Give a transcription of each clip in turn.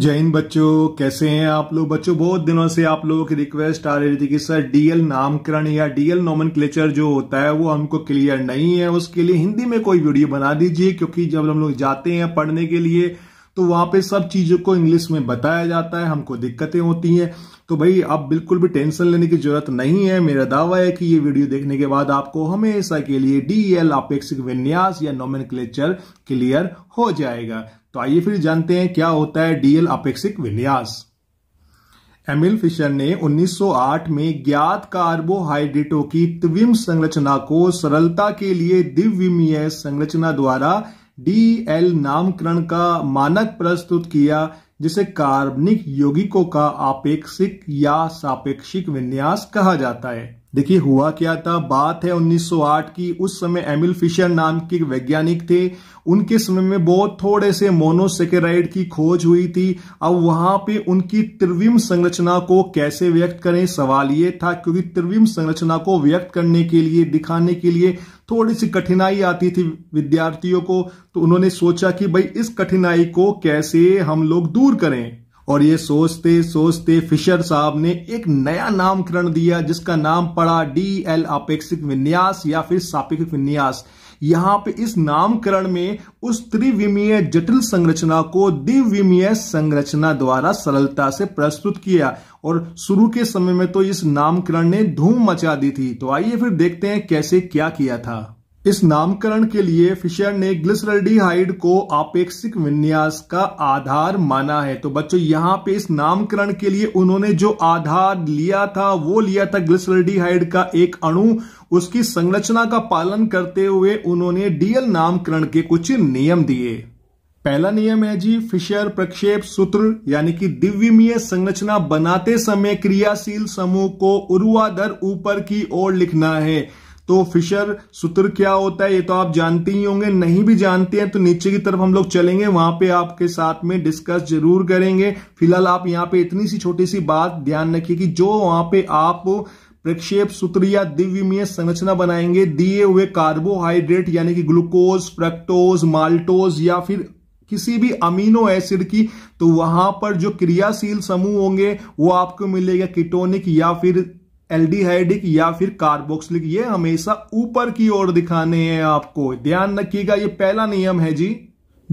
जय हिंद बच्चों कैसे हैं आप लोग बच्चों बहुत दिनों से आप लोगों की रिक्वेस्ट आ रही थी कि सर डीएल नामकरण या डीएल नॉमन जो होता है वो हमको क्लियर नहीं है उसके लिए हिंदी में कोई वीडियो बना दीजिए क्योंकि जब हम लोग जाते हैं पढ़ने के लिए तो वहां पे सब चीजों को इंग्लिश में बताया जाता है हमको दिक्कतें होती हैं तो भाई आप बिल्कुल भी टेंशन लेने की जरूरत नहीं है मेरा दावा है कि ये वीडियो देखने के बाद आपको हमेशा के लिए डीएल अपेक्षिक विन्यास या नोमन क्लियर हो जाएगा तो आइए फिर जानते हैं क्या होता है डीएल अपेक्षिक विन्यास एमिल फिशर ने 1908 में ज्ञात कार्बोहाइड्रेटों की त्विम संरचना को सरलता के लिए दिव्यमीय संरचना द्वारा डीएल नामकरण का मानक प्रस्तुत किया जिसे कार्बनिक यौगिकों का आपेक्षिक या सापेक्षिक विन्यास कहा जाता है देखिए हुआ क्या था बात है 1908 की उस समय एमिल फिशर नाम के वैज्ञानिक थे उनके समय में बहुत थोड़े से मोनोसेकेराइड की खोज हुई थी अब वहां पे उनकी त्रिविम संरचना को कैसे व्यक्त करें सवाल ये था क्योंकि त्रिविम संरचना को व्यक्त करने के लिए दिखाने के लिए थोड़ी सी कठिनाई आती थी विद्यार्थियों को तो उन्होंने सोचा कि भाई इस कठिनाई को कैसे हम लोग दूर करें और ये सोचते सोचते फिशर साहब ने एक नया नामकरण दिया जिसका नाम पड़ा डी एल अपेक्षिक विन्यास या फिर सापेक्षिक विन्यास यहां पे इस नामकरण में उस त्रिविमीय जटिल संरचना को द्विविमीय संरचना द्वारा सरलता से प्रस्तुत किया और शुरू के समय में तो इस नामकरण ने धूम मचा दी थी तो आइए फिर देखते हैं कैसे क्या किया था इस नामकरण के लिए फिशर ने ग्लिसरल्डिहाइड को आपेक्षिक विन्यास का आधार माना है तो बच्चों यहां पे इस नामकरण के लिए उन्होंने जो आधार लिया था वो लिया था ग्लिसरल्डिहाइड का एक अणु उसकी संरचना का पालन करते हुए उन्होंने डीएल नामकरण के कुछ नियम दिए पहला नियम है जी फिशर प्रक्षेप सूत्र यानी कि दिव्यमीय संरचना बनाते समय क्रियाशील समूह को उर्वाधर ऊपर की ओर लिखना है तो फिशर सूत्र क्या होता है ये तो आप जानते ही होंगे नहीं भी जानते हैं तो नीचे की तरफ हम लोग चलेंगे वहां पे आपके साथ में डिस्कस जरूर करेंगे फिलहाल आप यहाँ पे इतनी सी छोटी सी बात ध्यान रखिए कि जो वहां पे आप प्रक्षेप सूत्र या दिव्यमीय संरचना बनाएंगे दिए हुए कार्बोहाइड्रेट यानी कि ग्लूकोज फ्रक्टोज माल्टोज या फिर किसी भी अमीनो एसिड की तो वहां पर जो क्रियाशील समूह होंगे वो आपको मिलेगा कीटोनिक या फिर एल्डिहाइडिक या फिर कार्बोक्सिलिक ये हमेशा ऊपर की ओर दिखाने हैं आपको ध्यान रखिएगा ये पहला नियम है जी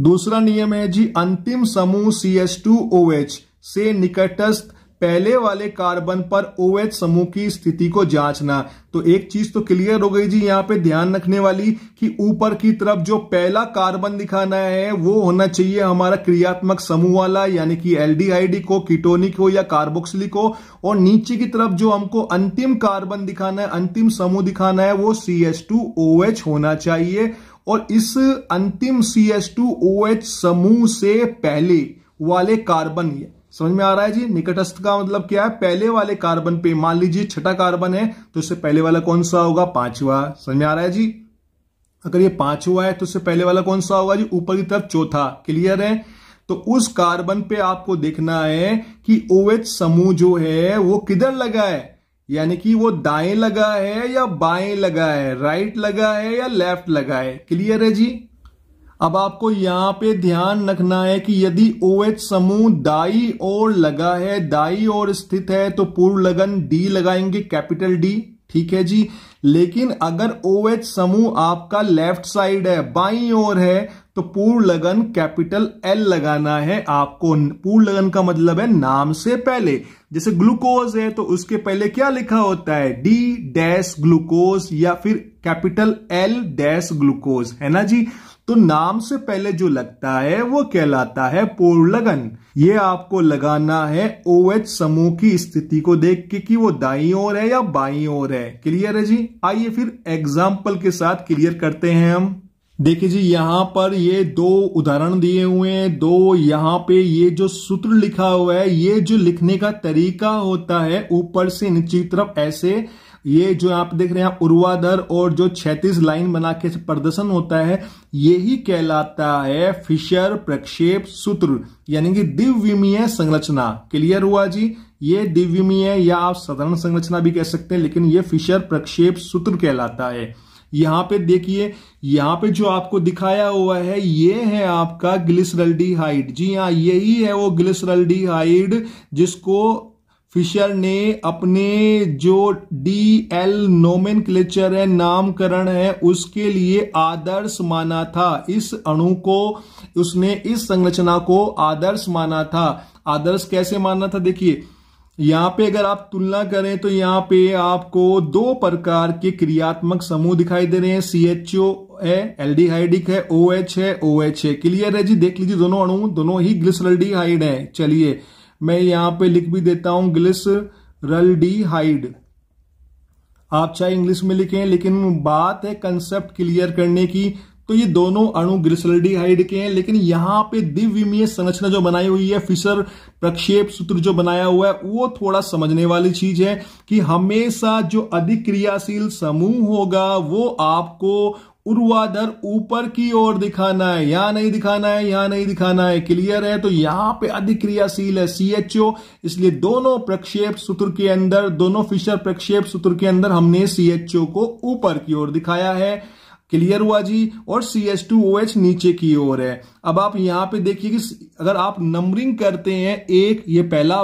दूसरा नियम है जी अंतिम समूह C S two O H से निकटस्थ पहले वाले कार्बन पर ओ OH समूह की स्थिति को जांचना तो एक चीज तो क्लियर हो गई जी यहां पे ध्यान रखने वाली कि ऊपर की तरफ जो पहला कार्बन दिखाना है वो होना चाहिए हमारा क्रियात्मक समूह वाला यानी कि एल्डिहाइडी को कीटोनिक हो या कार्बोक्सिलिक हो और नीचे की तरफ जो हमको अंतिम कार्बन दिखाना है अंतिम समूह दिखाना है वो सी एच टू होना चाहिए और इस अंतिम C H two O H समूह से पहले वाले कार्बन समझ में आ रहा है जी निकटस्थ का मतलब क्या है पहले वाले कार्बन पे मान लीजिए छठा कार्बन है तो इससे पहले वाला कौन सा होगा पांचवा समझ में आ रहा है जी अगर ये पांचवा है तो इससे पहले वाला कौन सा होगा जी ऊपर की तरफ चौथा क्लियर है तो उस कार्बन पे आपको देखना है कि ओएच समूह जो है वो किधर लगा है यानी कि वो दाएं लगा है या बाएं लगा है राइट लगा है या लेफ्ट लगा है क्लियर है जी अब आपको यहां पे ध्यान रखना है कि यदि ओ OH समूह दाई ओर लगा है दाई ओर स्थित है तो पूर्व लगन डी लगाएंगे कैपिटल डी ठीक है जी लेकिन अगर ओ OH समूह आपका लेफ्ट साइड है बाई ओर है तो पूर्व लगन कैपिटल एल लगाना है आपको पूर्व लगन का मतलब है नाम से पहले जैसे ग्लूकोज है तो उसके पहले क्या लिखा होता है डी डैश ग्लूकोज या फिर कैपिटल एल डैश ग्लूकोज है ना जी तो नाम से पहले जो लगता है वो कहलाता है पोर लगन ये आपको लगाना है ओ एच समूह की स्थिति को देख के कि वो दाई ओर है या बाई ओर है क्लियर है जी आइए फिर एग्जाम्पल के साथ क्लियर करते हैं हम देखिए जी यहां पर ये दो उदाहरण दिए हुए हैं दो यहां पे ये जो सूत्र लिखा हुआ है ये जो लिखने का तरीका होता है ऊपर से नीचे तरफ ऐसे ये जो आप देख रहे हैं उर्वादर और जो छैतीस लाइन बना के प्रदर्शन होता है यही कहलाता है फिशर प्रक्षेप सूत्र यानी कि दिव्यमीय संरचना क्लियर हुआ जी ये दिव्यमीय या आप साधारण संरचना भी कह सकते हैं लेकिन ये फिशर प्रक्षेप सूत्र कहलाता है यहां पे देखिए यहां पे जो आपको दिखाया हुआ है ये है आपका ग्लिसरल जी हाँ यही है वो ग्लिसरल जिसको फिशर ने अपने जो डी एल नोमिन क्लेचर है नामकरण है उसके लिए आदर्श माना था इस अणु को उसने इस संरचना को आदर्श माना था आदर्श कैसे माना था देखिए यहां पे अगर आप तुलना करें तो यहां पे आपको दो प्रकार के क्रियात्मक समूह दिखाई दे रहे हैं सी एच ओ है एल डी हाइडिक है ओ एच है ओ एच है क्लियर है जी देख लीजिए दोनों अणु दोनों ही हाइड है चलिए मैं यहाँ पे लिख भी देता हूं हूँ हाइड आप चाहे इंग्लिश में लिखें लेकिन बात है कंसेप्ट क्लियर करने की तो ये दोनों अणु हाइड के हैं लेकिन यहां पे दिव्यमीय संरचना जो बनाई हुई है फिशर प्रक्षेप सूत्र जो बनाया हुआ है वो थोड़ा समझने वाली चीज है कि हमेशा जो अधिक क्रियाशील समूह होगा वो आपको उर्वाधर ऊपर की ओर दिखाना है यहां नहीं दिखाना है यहां नहीं दिखाना है क्लियर है तो यहां पे अधिक्रियाशील है सीएचओ इसलिए दोनों प्रक्षेप सूत्र के अंदर दोनों फिशर प्रक्षेप सूत्र के अंदर हमने सीएचओ को ऊपर की ओर दिखाया है क्लियर हुआ जी और C H two O H नीचे की ओर है अब आप यहां पे देखिए कि अगर आप नंबरिंग करते हैं एक ये पहला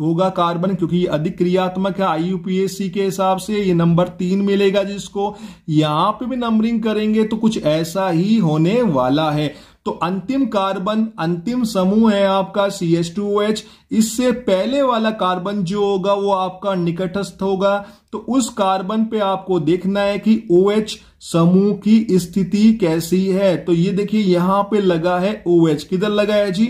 होगा कार्बन क्योंकि ये अधिक क्रियात्मक है आईयूपीएससी के हिसाब से ये नंबर तीन मिलेगा जिसको यहां पे भी नंबरिंग करेंगे तो कुछ ऐसा ही होने वाला है तो अंतिम कार्बन अंतिम समूह है आपका सी एस टू एच इससे पहले वाला कार्बन जो होगा वो आपका निकटस्थ होगा तो उस कार्बन पे आपको देखना है कि ओ OH एच समूह की स्थिति कैसी है तो ये देखिए यहां पे लगा है ओ OH किधर लगा है जी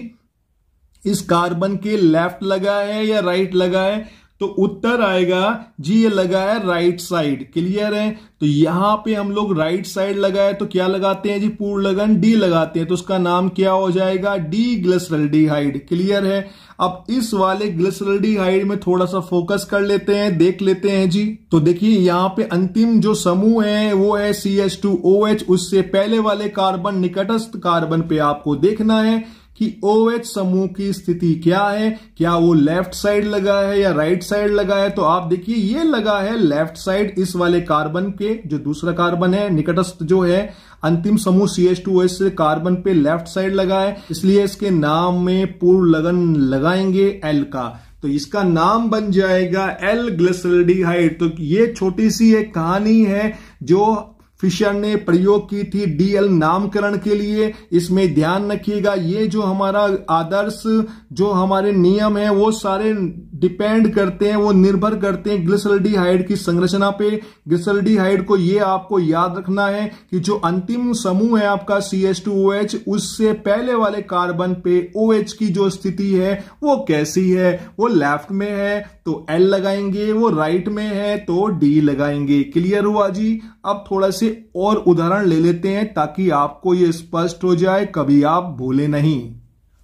इस कार्बन के लेफ्ट लगा है या राइट लगा है तो उत्तर आएगा जी ये लगा है राइट साइड क्लियर है तो यहां पे हम लोग राइट साइड लगाए तो क्या लगाते हैं जी पूर्ण लगन डी लगाते हैं तो उसका नाम क्या हो जाएगा डी ग्लिसरल डिहाइड क्लियर है अब इस वाले ग्लिसरल डिहाइड में थोड़ा सा फोकस कर लेते हैं देख लेते हैं जी तो देखिए यहाँ पे अंतिम जो समूह है वो है C H two O H उससे पहले वाले कार्बन निकटस्थ कार्बन पे आपको देखना है कि OH समूह की स्थिति क्या है क्या वो लेफ्ट साइड लगा है या राइट साइड लगा है तो आप देखिए ये लगा है लेफ्ट साइड इस वाले कार्बन के जो दूसरा कार्बन है निकटस्थ जो है अंतिम समूह C H two S carbon पे लेफ्ट साइड लगा है इसलिए इसके नाम में पूर्व लगन लगाएंगे एल का तो इसका नाम बन जाएगा एल ग्लिसरडिहाइड तो ये छोटी सी एक कहानी है जो फिशर ने प्रयोग की थी डीएल नामकरण के लिए इसमें ध्यान रखिएगा ये जो हमारा आदर्श जो हमारे नियम है वो सारे डिपेंड करते हैं वो निर्भर करते हैं ग्लिसरल्डिहाइड की संरचना पे ग्लिसरल्डिहाइड को ये आपको याद रखना है कि जो अंतिम समूह है आपका C S two O H उससे पहले वाले कार्बन पे ओ एच की जो स्थिति है वो कैसी है वो लेफ्ट में है तो एल लगाएंगे वो राइट में है तो डी लगाएंगे क्लियर हुआ जी अब थोड़ा से और उदाहरण ले लेते हैं ताकि आपको ये स्पष्ट हो जाए कभी आप भूले नहीं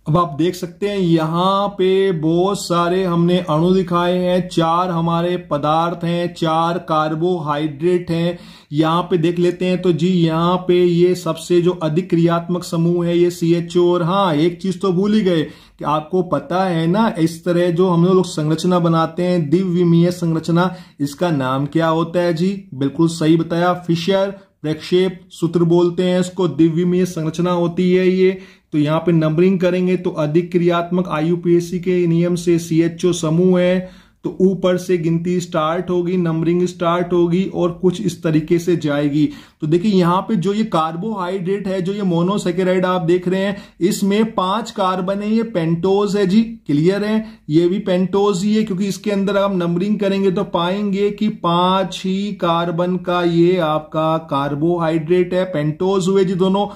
अब आप देख सकते हैं यहां पे बहुत सारे हमने अणु दिखाए हैं चार हमारे पदार्थ हैं चार कार्बोहाइड्रेट हैं यहां पे देख लेते हैं तो जी यहां पे ये सबसे जो अधिक क्रियात्मक समूह है ये सी एच ओ और हाँ एक चीज तो भूल ही गए कि आपको पता है ना इस तरह जो हम लोग संरचना बनाते हैं दिव्यमीय संरचना इसका नाम क्या होता है जी बिल्कुल सही बताया फिशर प्रक्षेप सूत्र बोलते हैं इसको दिव्यमीय संरचना होती है ये तो यहाँ पे नंबरिंग करेंगे तो अधिक क्रियात्मक आईयूपीएससी के नियम से सीएचओ समूह है तो ऊपर से गिनती स्टार्ट होगी नंबरिंग स्टार्ट होगी और कुछ इस तरीके से जाएगी तो देखिए यहाँ पे जो ये कार्बोहाइड्रेट है जो ये मोनोसेकेराइड आप देख रहे हैं इसमें पांच कार्बन है ये पेंटोज है जी क्लियर है ये भी पेंटोज ही है क्योंकि इसके अंदर आप नंबरिंग करेंगे तो पाएंगे कि पांच ही कार्बन का ये आपका कार्बोहाइड्रेट है पेंटोज हुए जी दोनों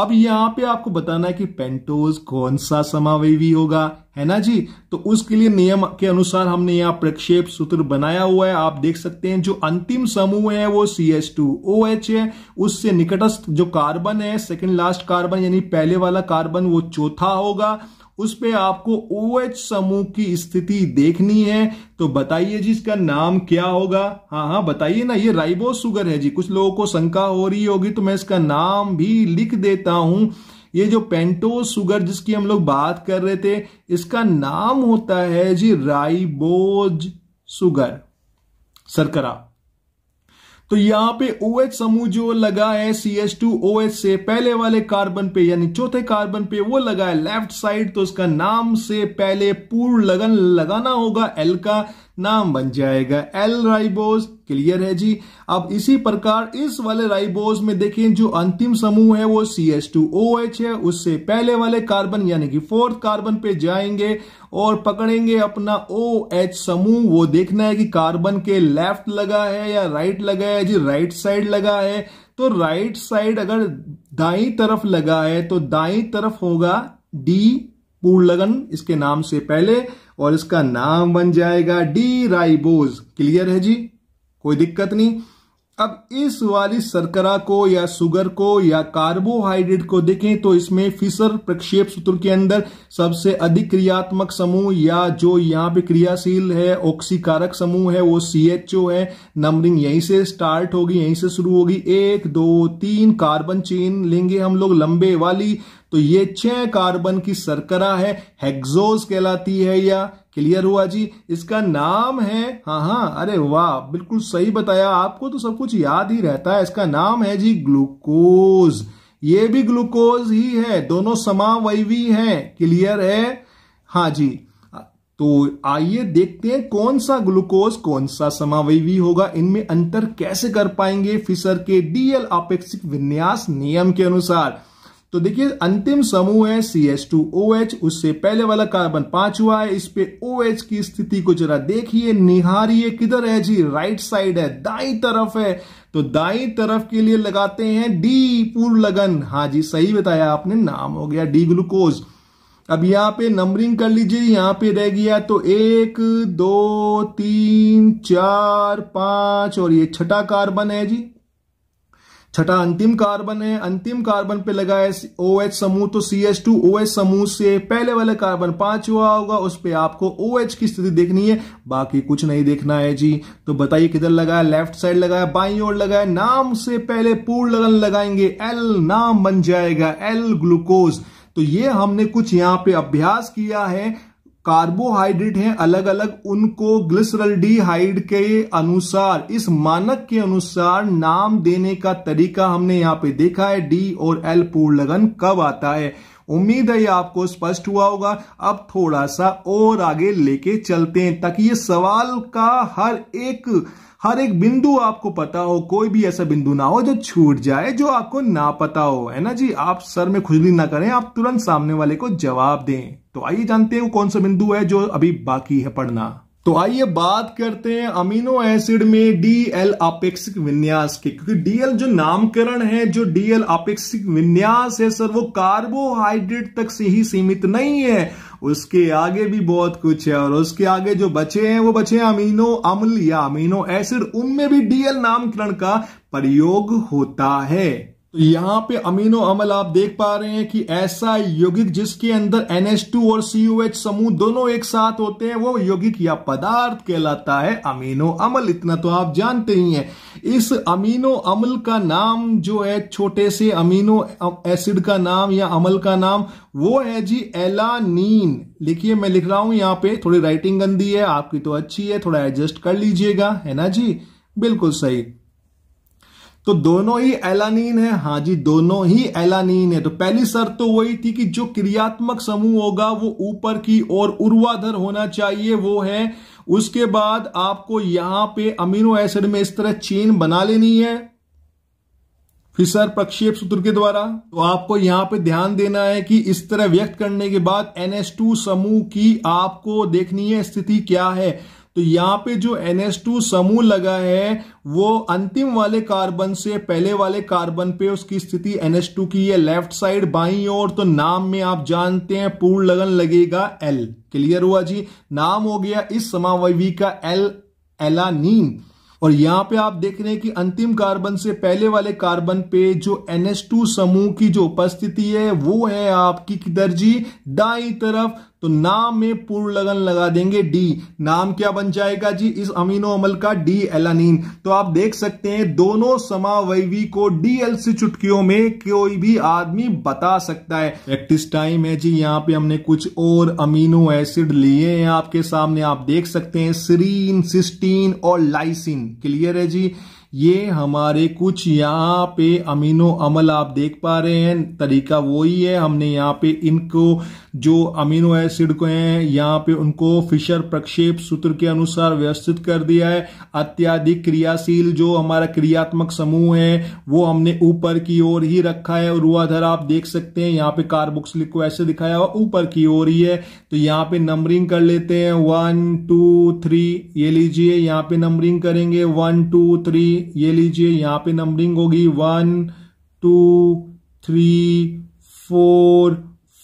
अब यहां पे आपको बताना है कि पेंटोज कौन सा समावेवी होगा है ना जी तो उसके लिए नियम के अनुसार हमने यहाँ प्रक्षेप सूत्र बनाया हुआ है आप देख सकते हैं जो अंतिम समूह है वो C H two O H है उससे निकटस्थ जो कार्बन है सेकेंड लास्ट कार्बन यानी पहले वाला कार्बन वो चौथा होगा उस पर आपको ओ OH समूह की स्थिति देखनी है तो बताइए जी इसका नाम क्या होगा हाँ हाँ बताइए ना ये राइबो सुगर है जी कुछ लोगों को शंका हो रही होगी तो मैं इसका नाम भी लिख देता हूं ये जो पेंटो सुगर जिसकी हम लोग बात कर रहे थे इसका नाम होता है जी राइबोज सुगर सरकरा तो यहां पे ओ OH समूह जो लगा है C H two O H से पहले वाले कार्बन पे यानी चौथे कार्बन पे वो लगा है लेफ्ट साइड तो इसका नाम से पहले पूर्ण लगन लगाना होगा एल का नाम बन जाएगा एल राइबोज क्लियर है जी अब इसी प्रकार इस वाले राइबोज में देखें जो अंतिम समूह है वो C S two O H है उससे पहले वाले कार्बन यानी कि फोर्थ कार्बन पे जाएंगे और पकड़ेंगे अपना ओ एच समूह वो देखना है कि कार्बन के लेफ्ट लगा है या राइट लगा है जी राइट साइड लगा है तो राइट साइड अगर दाई तरफ लगा है तो दाई तरफ होगा डी पूर्ण लगन इसके नाम से पहले और इसका नाम बन जाएगा डी राइबोज क्लियर है जी कोई दिक्कत नहीं अब इस वाली सरकरा को या सुगर को या कार्बोहाइड्रेट को देखें तो इसमें फिसर प्रक्षेप सूत्र के अंदर सबसे अधिक क्रियात्मक समूह या जो यहाँ पे क्रियाशील है ऑक्सीकारक समूह है वो सी एच ओ है नंबरिंग यहीं से स्टार्ट होगी यहीं से शुरू होगी एक दो तीन कार्बन चेन लेंगे हम लोग लंबे वाली तो ये छह कार्बन की सरकरा है हेक्सोज कहलाती है या क्लियर हुआ जी इसका नाम है हाँ हाँ अरे वाह बिल्कुल सही बताया आपको तो सब कुछ याद ही रहता है इसका नाम है जी ग्लूकोज ये भी ग्लूकोज ही है दोनों समावयवी हैं क्लियर है हाँ जी तो आइए देखते हैं कौन सा ग्लूकोज कौन सा समावयवी होगा इनमें अंतर कैसे कर पाएंगे फिशर के डीएल अपेक्षिक विन्यास नियम के अनुसार तो देखिए अंतिम समूह है C S two O H उससे पहले वाला कार्बन पांच हुआ है इस पे ओ एच की स्थिति को जरा देखिए निहारिए किधर है जी राइट साइड है दाई तरफ है तो दाई तरफ के लिए लगाते हैं डी पूर्व लगन हाँ जी सही बताया आपने नाम हो गया डी ग्लूकोज अब यहां पे नंबरिंग कर लीजिए यहां पे रह गया तो एक दो तीन चार पांच और ये छठा कार्बन है जी छठा अंतिम कार्बन है अंतिम कार्बन पे लगा है ओ एच समूह तो C H two O H समूह से पहले वाला कार्बन पांच हुआ होगा उस पर आपको ओ OH एच की स्थिति देखनी है बाकी कुछ नहीं देखना है जी तो बताइए किधर लगाया लेफ्ट साइड लगाया बाई ओर लगाया नाम से पहले पूर्ण लगन लगाएंगे एल नाम बन जाएगा एल ग्लूकोज तो ये हमने कुछ यहाँ पे अभ्यास किया है कार्बोहाइड्रेट हैं अलग अलग उनको ग्लिसरल डीहाइड के अनुसार इस मानक के अनुसार नाम देने का तरीका हमने यहां पे देखा है डी और एल पूर्ण लगन कब आता है उम्मीद है ये आपको स्पष्ट हुआ होगा अब थोड़ा सा और आगे लेके चलते हैं ताकि ये सवाल का हर एक हर एक बिंदु आपको पता हो कोई भी ऐसा बिंदु ना हो जो छूट जाए जो आपको ना पता हो है ना जी आप सर में खुजली ना करें आप तुरंत सामने वाले को जवाब दें तो आइए जानते हैं कौन सा बिंदु है जो अभी बाकी है पढ़ना तो आइए बात करते हैं अमीनो एसिड में डीएल अपेक्षिक विन्यास के क्योंकि डीएल जो नामकरण है जो डीएल अपेक्षिक विन्यास है सर वो कार्बोहाइड्रेट तक से ही सीमित नहीं है उसके आगे भी बहुत कुछ है और उसके आगे जो बचे हैं वो बचे हैं अमीनो अम्ल या अमीनो एसिड उनमें भी डीएल नामकरण का प्रयोग होता है तो यहां पे अमीनो अमल आप देख पा रहे हैं कि ऐसा यौगिक जिसके अंदर NH2 और COH समूह दोनों एक साथ होते हैं वो यौगिक या पदार्थ कहलाता है अमीनो अमल इतना तो आप जानते ही हैं इस अमीनो अमल का नाम जो है छोटे से अमीनो एसिड का नाम या अमल का नाम वो है जी एलानीन लिखिए मैं लिख रहा हूं यहाँ पे थोड़ी राइटिंग गंदी है आपकी तो अच्छी है थोड़ा एडजस्ट कर लीजिएगा है ना जी बिल्कुल सही तो दोनों ही एलानीन है हाँ जी दोनों ही एलानीन है तो पहली शर्त तो वही थी कि जो क्रियात्मक समूह होगा वो ऊपर की ओर उर्वाधर होना चाहिए वो है उसके बाद आपको यहां पे अमीनो एसिड में इस तरह चेन बना लेनी है फिसर प्रक्षेप सूत्र के द्वारा तो आपको यहां पे ध्यान देना है कि इस तरह व्यक्त करने के बाद एनएस समूह की आपको देखनी है स्थिति क्या है तो यहां पे जो NH2 समूह लगा है वो अंतिम वाले कार्बन से पहले वाले कार्बन पे उसकी स्थिति NH2 की है लेफ्ट साइड बाई और तो नाम में आप जानते हैं पूर्ण लगन लगेगा L क्लियर हुआ जी नाम हो गया इस समावयवी का L एलानीन और यहां पे आप देख रहे हैं कि अंतिम कार्बन से पहले वाले कार्बन पे जो NH2 समूह की जो उपस्थिति है वो है आपकी किधर जी दाई तरफ तो नाम में पूर्ण लगन लगा देंगे डी नाम क्या बन जाएगा जी इस अमीनो अमल का डी एलानीन तो आप देख सकते हैं दोनों समावयवी को डीएल से चुटकियों में कोई भी आदमी बता सकता है प्रैक्टिस टाइम है जी यहाँ पे हमने कुछ और अमीनो एसिड लिए हैं आपके सामने आप देख सकते हैं सीरीन सिस्टीन और लाइसिन क्लियर है जी ये हमारे कुछ यहाँ पे अमीनो अमल आप देख पा रहे हैं तरीका वही है हमने यहाँ पे इनको जो अमीनो एसिड को हैं यहाँ पे उनको फिशर प्रक्षेप सूत्र के अनुसार व्यवस्थित कर दिया है अत्याधिक क्रियाशील जो हमारा क्रियात्मक समूह है वो हमने ऊपर की ओर ही रखा है और ऊर्वाधर आप देख सकते हैं यहाँ पे कार्बोक्सिलिक को ऐसे दिखाया हुआ ऊपर की ओर ही है तो यहाँ पे नंबरिंग कर लेते हैं वन टू थ्री ये लीजिए यहाँ पे नंबरिंग करेंगे वन टू थ्री ये लीजिए यहां पे नंबरिंग होगी one two three four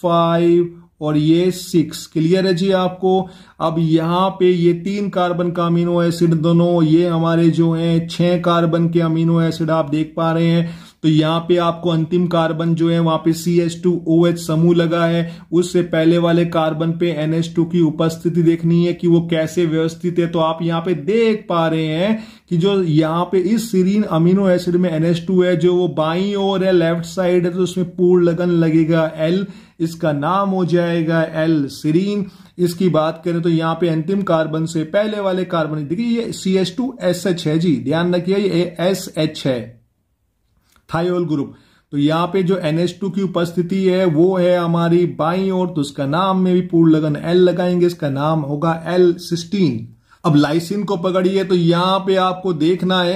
five और ये सिक्स क्लियर है जी आपको अब यहां पे ये तीन कार्बन का अमीनो एसिड दोनों ये हमारे जो हैं छह कार्बन के अमीनो एसिड आप देख पा रहे हैं तो यहां पे आपको अंतिम कार्बन जो है वहां पे C H two O H समूह लगा है उससे पहले वाले कार्बन पे एन एच टू की उपस्थिति देखनी है कि वो कैसे व्यवस्थित है तो आप यहाँ पे देख पा रहे हैं कि जो यहाँ पे इस सीरीन अमीनो एसिड में एन एच टू है जो वो बाई और है लेफ्ट साइड है तो उसमें पूर्ण लगन लगेगा एल इसका नाम हो जाएगा एल सीरीन इसकी बात करें तो यहाँ पे अंतिम कार्बन से पहले वाले कार्बन देखिए ये C H two S H है जी ध्यान रखिए ये एस एच है थायोल ग्रुप तो यहाँ पे जो NH2 की उपस्थिति है वो है हमारी बाई और तो उसका नाम में भी पूर्ण लगन L लगाएंगे इसका नाम होगा एल सिस्टीन अब लाइसिन को पकड़िए तो यहां पे आपको देखना है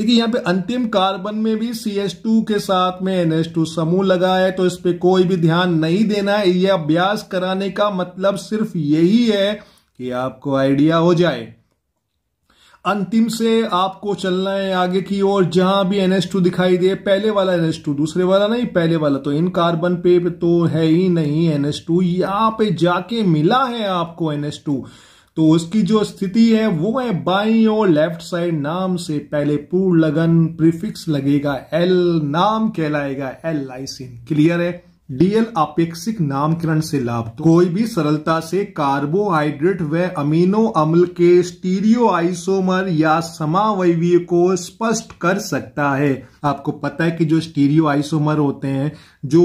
देखिए यहां पे अंतिम कार्बन में भी CH2 के साथ में NH2 समूह लगा है तो इस पर कोई भी ध्यान नहीं देना है यह अभ्यास कराने का मतलब सिर्फ यही है कि आपको आइडिया हो जाए अंतिम से आपको चलना है आगे की ओर जहां भी एनएस टू दिखाई दे पहले वाला एन दूसरे वाला नहीं पहले वाला तो इन कार्बन पे तो है ही नहीं एन एस टू यहाँ पे जाके मिला है आपको एनएस टू तो उसकी जो स्थिति है वो है बाई और लेफ्ट साइड नाम से पहले पूर्ण लगन प्रीफिक्स लगेगा एल नाम कहलाएगा एल लाइसिन क्लियर है डीएल अपेक्षिक नामकरण से लाभ तो कोई भी सरलता से कार्बोहाइड्रेट व अमीनो अम्ल के स्टीरियो आइसोमर या समावयवीय को स्पष्ट कर सकता है आपको पता है कि जो स्टीरियो आइसोमर होते हैं जो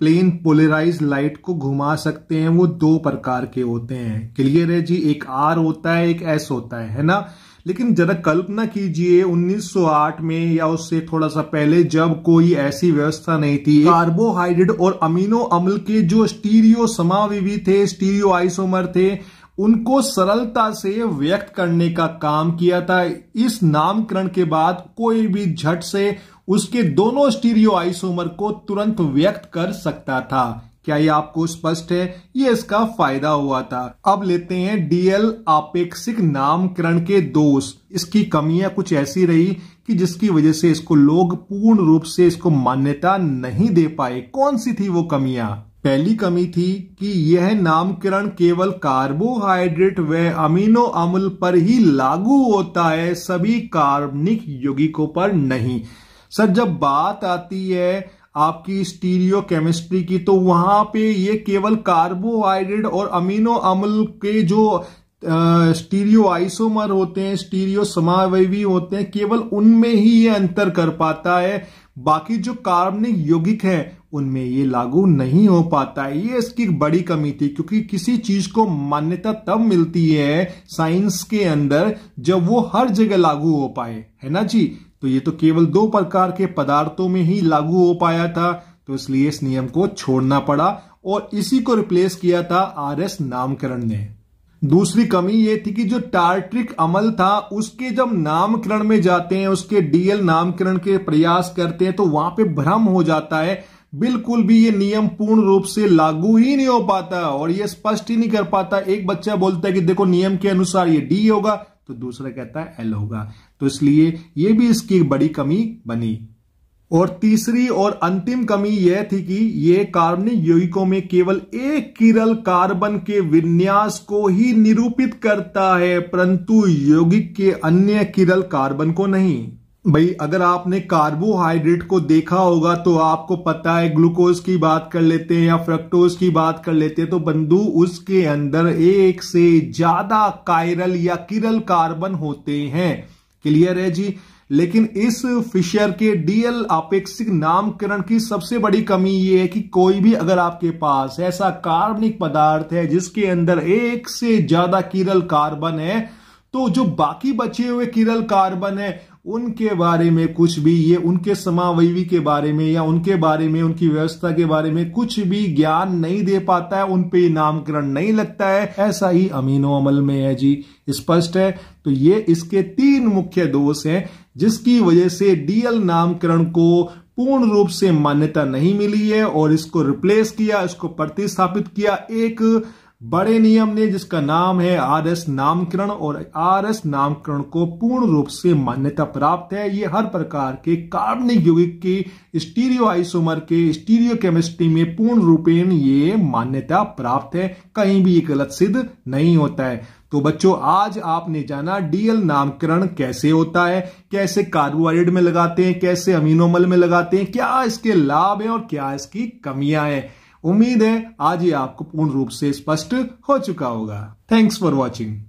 प्लेन पोलराइज लाइट को घुमा सकते हैं वो दो प्रकार के होते हैं क्लियर है जी एक आर होता है एक एस होता है है ना लेकिन जरा कल्पना कीजिए 1908 में या उससे थोड़ा सा पहले जब कोई ऐसी व्यवस्था नहीं थी कार्बोहाइड्रेट और अमीनो अम्ल के जो स्टीरियो समावि थे स्टीरियो आइसोमर थे उनको सरलता से व्यक्त करने का काम किया था इस नामकरण के बाद कोई भी झट से उसके दोनों स्टीरियो आइसोमर को तुरंत व्यक्त कर सकता था क्या ये आपको स्पष्ट है ये इसका फायदा हुआ था अब लेते हैं डीएल आपेक्षिक नामकरण के दोष इसकी कमियां कुछ ऐसी रही कि जिसकी वजह से इसको लोग पूर्ण रूप से इसको मान्यता नहीं दे पाए कौन सी थी वो कमियां पहली कमी थी कि यह नामकरण केवल कार्बोहाइड्रेट व अमीनो अम्ल पर ही लागू होता है सभी कार्बनिक यौगिकों पर नहीं सर जब बात आती है आपकी स्टीरियो केमिस्ट्री की तो वहां पे ये केवल कार्बोहाइड्रेट और अमीनो अम्ल के जो स्टीरियो आइसोमर होते हैं स्टीरियो समावयवी होते हैं केवल उनमें ही ये अंतर कर पाता है बाकी जो कार्बनिक यौगिक हैं उनमें ये लागू नहीं हो पाता है ये इसकी बड़ी कमी थी क्योंकि किसी चीज को मान्यता तब मिलती है साइंस के अंदर जब वो हर जगह लागू हो पाए है ना जी तो ये तो केवल दो प्रकार के पदार्थों में ही लागू हो पाया था तो इसलिए इस नियम को छोड़ना पड़ा और इसी को रिप्लेस किया था आर एस नामकरण ने दूसरी कमी ये थी कि जो टार्ट्रिक अमल था उसके जब नामकरण में जाते हैं उसके डीएल नामकरण के प्रयास करते हैं तो वहां पे भ्रम हो जाता है बिल्कुल भी ये नियम पूर्ण रूप से लागू ही नहीं हो पाता और ये स्पष्ट ही नहीं कर पाता एक बच्चा बोलता है कि देखो नियम के अनुसार ये डी होगा तो दूसरा कहता है एल होगा तो इसलिए ये भी इसकी बड़ी कमी बनी और तीसरी और अंतिम कमी यह थी कि ये कार्बनिक यौगिकों में केवल एक किरल कार्बन के विन्यास को ही निरूपित करता है परंतु यौगिक के अन्य किरल कार्बन को नहीं भाई अगर आपने कार्बोहाइड्रेट को देखा होगा तो आपको पता है ग्लूकोज की बात कर लेते हैं या फ्रक्टोज की बात कर लेते हैं तो बंधु उसके अंदर एक से ज्यादा कायरल या किरल कार्बन होते हैं क्लियर है जी लेकिन इस फिशर के डीएल अपेक्षिक नामकरण की सबसे बड़ी कमी ये है कि कोई भी अगर आपके पास ऐसा कार्बनिक पदार्थ है जिसके अंदर एक से ज्यादा किरल कार्बन है तो जो बाकी बचे हुए किरल कार्बन है उनके बारे में कुछ भी ये उनके समावयवी के बारे में या उनके बारे में उनकी व्यवस्था के बारे में कुछ भी ज्ञान नहीं दे पाता है उन पे नामकरण नहीं लगता है ऐसा ही अमीनो अमल में है जी स्पष्ट है तो ये इसके तीन मुख्य दोष हैं जिसकी वजह से डीएल नामकरण को पूर्ण रूप से मान्यता नहीं मिली है और इसको रिप्लेस किया इसको प्रतिस्थापित किया एक बड़े नियम ने जिसका नाम है आर एस नामकरण और आर एस नामकरण को पूर्ण रूप से मान्यता प्राप्त है ये हर प्रकार के कार्बनिक यौगिक के स्टीरियो आइसोमर के स्टीरियो केमिस्ट्री में पूर्ण रूपेण ये मान्यता प्राप्त है कहीं भी ये गलत सिद्ध नहीं होता है तो बच्चों आज आपने जाना डीएल नामकरण कैसे होता है कैसे कार्बोहाइड्रेट में लगाते हैं कैसे अमीनोमल में लगाते हैं क्या इसके लाभ है और क्या इसकी कमियां हैं उम्मीद है आज ये आपको पूर्ण रूप से स्पष्ट हो चुका होगा थैंक्स फॉर वॉचिंग